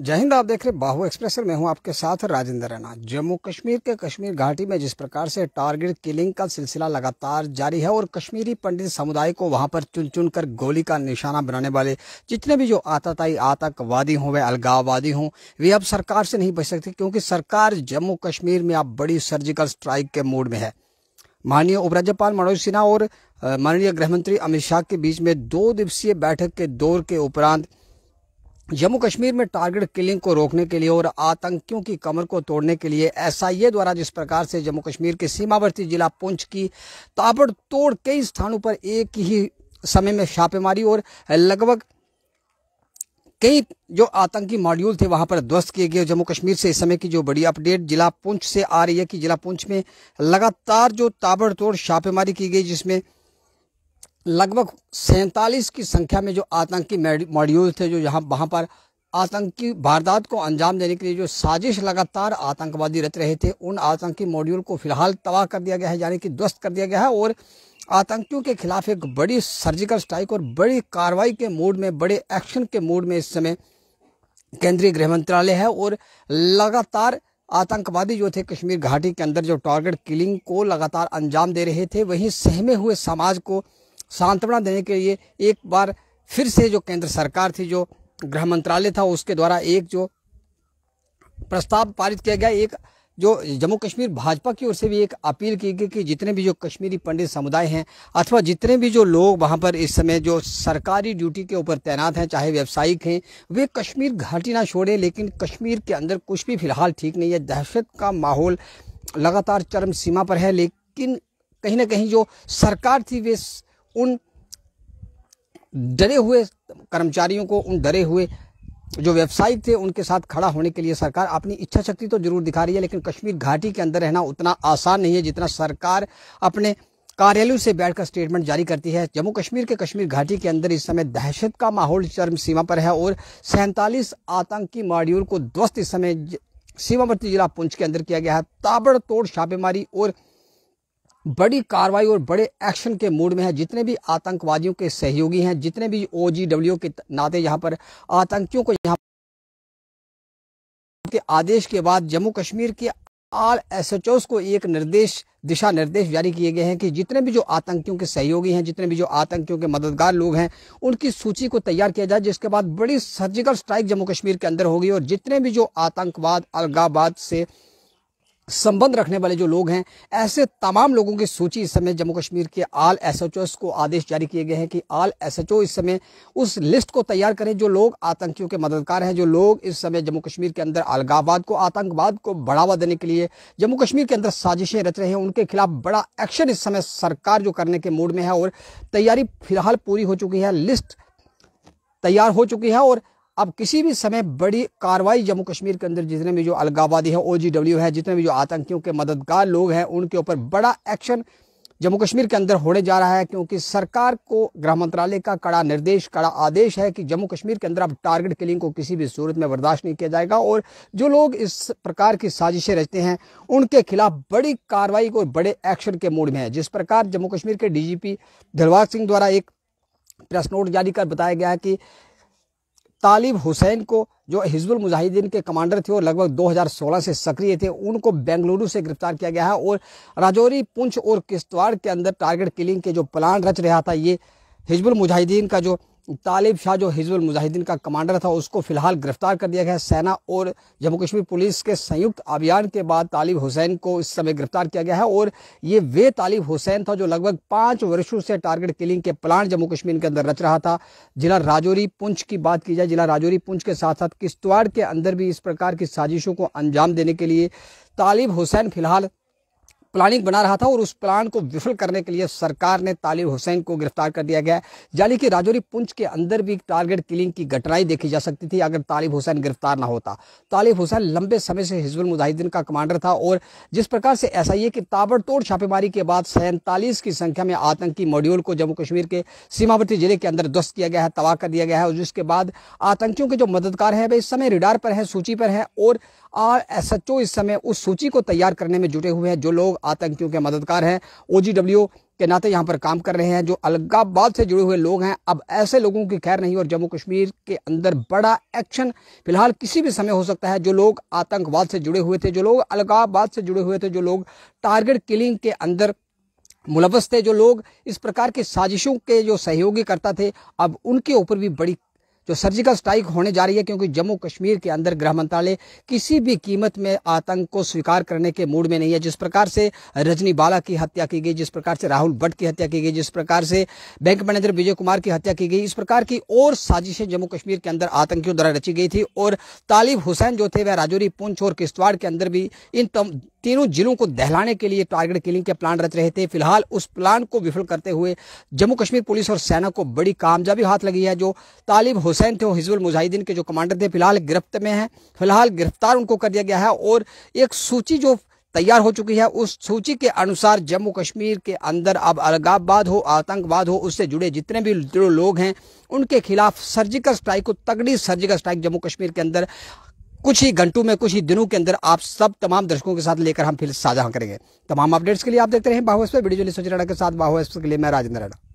जय हिंद आप देख रहे बाहू एक्सप्रेस में हूं आपके साथ राजेंद्र रैना जम्मू कश्मीर के कश्मीर घाटी में जिस प्रकार से टारगेट किलिंग का सिलसिला लगातार जारी है और कश्मीरी पंडित समुदाय को वहां पर चुन चुन कर गोली का निशाना बनाने वाले जितने भी जो आताताई आतंकवादी हों वे अलगाववादी हों वे अब सरकार से नहीं बच सकते क्योंकि सरकार जम्मू कश्मीर में अब बड़ी सर्जिकल स्ट्राइक के मूड में है माननीय उपराज्यपाल मनोज सिन्हा और माननीय गृहमंत्री अमित शाह के बीच में दो दिवसीय बैठक के दौर के उपरांत जम्मू कश्मीर में टारगेट किलिंग को रोकने के लिए और आतंकियों की कमर को तोड़ने के लिए एसआईए द्वारा जिस प्रकार से जम्मू कश्मीर के सीमावर्ती जिला पुंछ की ताबड़तोड़ कई स्थानों पर एक ही समय में छापेमारी और लगभग कई जो आतंकी मॉड्यूल थे वहां पर ध्वस्त किए गए जम्मू कश्मीर से इस समय की जो बड़ी अपडेट जिला पुंछ से आ रही है कि जिला पुंछ में लगातार जो ताबड़तोड़ छापेमारी की गई जिसमें लगभग सैंतालीस की संख्या में जो आतंकी मॉड्यूल थे जो यहाँ वहाँ पर आतंकी वारदात को अंजाम देने के लिए जो साजिश लगातार आतंकवादी रच रहे थे उन आतंकी मॉड्यूल को फिलहाल तबाह कर दिया गया है यानी कि ध्वस्त कर दिया गया है और आतंकियों के खिलाफ एक बड़ी सर्जिकल स्ट्राइक और बड़ी कार्रवाई के मूड में बड़े एक्शन के मूड में इस समय केंद्रीय गृह मंत्रालय है और लगातार आतंकवादी जो थे कश्मीर घाटी के अंदर जो टारगेट किलिंग को लगातार अंजाम दे रहे थे वहीं सहमे हुए समाज को सांत्वना देने के लिए एक बार फिर से जो केंद्र सरकार थी जो गृह मंत्रालय था उसके द्वारा एक जो प्रस्ताव पारित किया गया एक जो जम्मू कश्मीर भाजपा की ओर से भी एक अपील की गई कि जितने भी जो कश्मीरी पंडित समुदाय हैं अथवा जितने भी जो लोग वहां पर इस समय जो सरकारी ड्यूटी के ऊपर तैनात हैं चाहे व्यावसायिक हैं वे कश्मीर घाटी ना छोड़ें लेकिन कश्मीर के अंदर कुछ भी फिलहाल ठीक नहीं है दहशत का माहौल लगातार चरम सीमा पर है लेकिन कहीं ना कहीं जो सरकार थी वे स... उन डरे हुए कर्मचारियों को उन डरे हुए जो व्यवसायिक थे उनके साथ खड़ा होने के लिए सरकार अपनी इच्छा शक्ति तो जरूर दिखा रही है लेकिन कश्मीर घाटी के अंदर रहना उतना आसान नहीं है जितना सरकार अपने कार्यालय से बैठकर स्टेटमेंट जारी करती है जम्मू कश्मीर के कश्मीर घाटी के अंदर इस समय दहशत का माहौल चरम सीमा पर है और सैंतालीस आतंकी मॉड्यूल को ध्वस्त इस समय सीमावर्ती जिला पुंछ के अंदर किया गया है ताबड़तोड़ छापेमारी और बड़ी कार्रवाई और बड़े एक्शन के मूड में है जितने भी आतंकवादियों के सहयोगी हैं जितने भी ओ के नाते यहाँ पर आतंकियों को यहाँ के आदेश के बाद जम्मू कश्मीर के आल एस को एक निर्देश दिशा निर्देश जारी किए गए हैं कि जितने भी जो आतंकियों के सहयोगी हैं जितने भी जो आतंकियों के मददगार लोग हैं उनकी सूची को तैयार किया जाए जिसके बाद बड़ी सर्जिकल स्ट्राइक जम्मू कश्मीर के अंदर होगी और जितने भी जो आतंकवाद अलगाबाद से संबंध रखने वाले जो लोग हैं ऐसे तमाम लोगों की सूची इस समय जम्मू कश्मीर के आल एसएचओ को आदेश जारी किए गए हैं कि आल एसएचओ इस समय उस लिस्ट को तैयार करें जो लोग आतंकियों के मददगार हैं जो लोग इस समय जम्मू कश्मीर के अंदर अलगाववाद को आतंकवाद को बढ़ावा देने के लिए जम्मू कश्मीर के अंदर साजिशें रच रहे हैं उनके खिलाफ बड़ा एक्शन इस समय सरकार जो करने के मूड में है और तैयारी फिलहाल पूरी हो चुकी है लिस्ट तैयार हो चुकी है और अब किसी भी समय बड़ी कार्रवाई जम्मू कश्मीर के अंदर जितने भी जो अलगावादी है ओ है जितने भी जो आतंकियों के मददगार लोग हैं उनके ऊपर बड़ा एक्शन जम्मू कश्मीर के अंदर होने जा रहा है क्योंकि सरकार को गृह मंत्रालय का कड़ा निर्देश कड़ा आदेश है कि जम्मू कश्मीर के अंदर अब टारगेट किलिंग को किसी भी सूरत में बर्दाश्त नहीं किया जाएगा और जो लोग इस प्रकार की साजिशें रचते हैं उनके खिलाफ बड़ी कार्रवाई और बड़े एक्शन के मूड में है जिस प्रकार जम्मू कश्मीर के डीजीपी दिलवाग सिंह द्वारा एक प्रेस नोट जारी कर बताया गया है कि तालिब हुसैन को जो हिजबुल मुजाहिदीन के कमांडर थे और लगभग 2016 से सक्रिय थे उनको बेंगलुरु से गिरफ्तार किया गया है और राजौरी पुंछ और किश्तवाड़ के अंदर टारगेट किलिंग के जो प्लान रच रहा था ये हिजबुल मुजाहिदीन का जो तालिब शाह जो हिजबुल मुजाहिदीन का कमांडर था उसको फिलहाल गिरफ्तार कर दिया गया है सेना और जम्मू कश्मीर पुलिस के संयुक्त अभियान के बाद तालिब हुसैन को इस समय गिरफ्तार किया गया है और ये वे तालिब हुसैन था जो लगभग पाँच वर्षों से टारगेट किलिंग के प्लान जम्मू कश्मीर के अंदर रच रहा था जिला राजौरी पुंछ की बात की जाए जिला राजौरी पुंछ के साथ साथ किश्तवाड़ के अंदर भी इस प्रकार की साजिशों को अंजाम देने के लिए तालिब हुसैन फिलहाल प्लानिंग बना रहा था और उस प्लान को विफल करने के लिए सरकार ने तालिब हुसैन को गिरफ्तार कर दिया गया यानी कि राजौरी पुंछ के अंदर भी टारगेट किलिंग की घटनाएं देखी जा सकती थी अगर तालिब हुसैन गिरफ्तार ना होता तालिब हुसैन लंबे समय से हिजबुल मुजाहिदीन का कमांडर था और जिस प्रकार से एस आई ए की ताबड़तोड़ छापेमारी के बाद सैंतालीस की संख्या में आतंकी मॉड्यूल को जम्मू कश्मीर के सीमावर्ती जिले के अंदर ध्वस्त किया गया है तबाह कर दिया गया है और जिसके बाद आतंकियों के जो मददगार हैं वे इस समय रिडार पर है सूची पर है और आर एस एच ओ इस समय उस सूची को तैयार करने में जुटे हुए हैं जो लोग आतंकियों के मददगार हैं ओ के नाते यहाँ पर काम कर रहे हैं जो अलगाबाद से जुड़े हुए लोग हैं अब ऐसे लोगों की खैर नहीं और जम्मू कश्मीर के अंदर बड़ा एक्शन फिलहाल किसी भी समय हो सकता है जो लोग आतंकवाद से जुड़े हुए थे जो लोग अलगाबाद से जुड़े हुए थे जो लोग टारगेट किलिंग के अंदर मुलवस थे जो लोग इस प्रकार की साजिशों के जो सहयोगी करता थे अब उनके ऊपर भी बड़ी जो सर्जिकल स्ट्राइक होने जा रही है क्योंकि जम्मू कश्मीर के अंदर गृह मंत्रालय किसी भी कीमत में आतंक को स्वीकार करने के मूड में नहीं है जिस प्रकार से रजनी बाला की हत्या की गई जिस प्रकार से राहुल भट्ट की हत्या की गई जिस प्रकार से बैंक मैनेजर विजय कुमार की हत्या की गई इस प्रकार की और साजिशें जम्मू कश्मीर के अंदर आतंकियों द्वारा रची गई थी और तालिब हुसैन जो थे वह राजौरी पुंछ और किश्तवाड़ के अंदर भी इन तीनों जिलों को दहलाने के लिए टारगेट किलिंग के प्लान रच रहे थे फिलहाल उस प्लान को विफल करते हुए जम्मू कश्मीर पुलिस और सेना को बड़ी कामयाबी हाथ लगी है जो तालिब हुसैन थे हिजबुल मुजाहिदीन के जो कमांडर थे फिलहाल गिरफ्त में हैं फिलहाल गिरफ्तार उनको कर दिया गया है और एक सूची जो तैयार हो चुकी है उस सूची के अनुसार जम्मू कश्मीर के अंदर अब अलगाववाद हो आतंकवाद हो उससे जुड़े जितने भी लोग हैं उनके खिलाफ सर्जिकल स्ट्राइक को तगड़ी सर्जिकल स्ट्राइक जम्मू कश्मीर के अंदर कुछ ही घंटों में कुछ ही दिनों के अंदर आप सब तमाम दर्शकों के साथ लेकर हम फिर साझा करेंगे तमाम अपडेट्स के लिए आप देखते रहे पर वीडियो सोच राणा के साथ बाहु के लिए मैं राजेंद्र राणा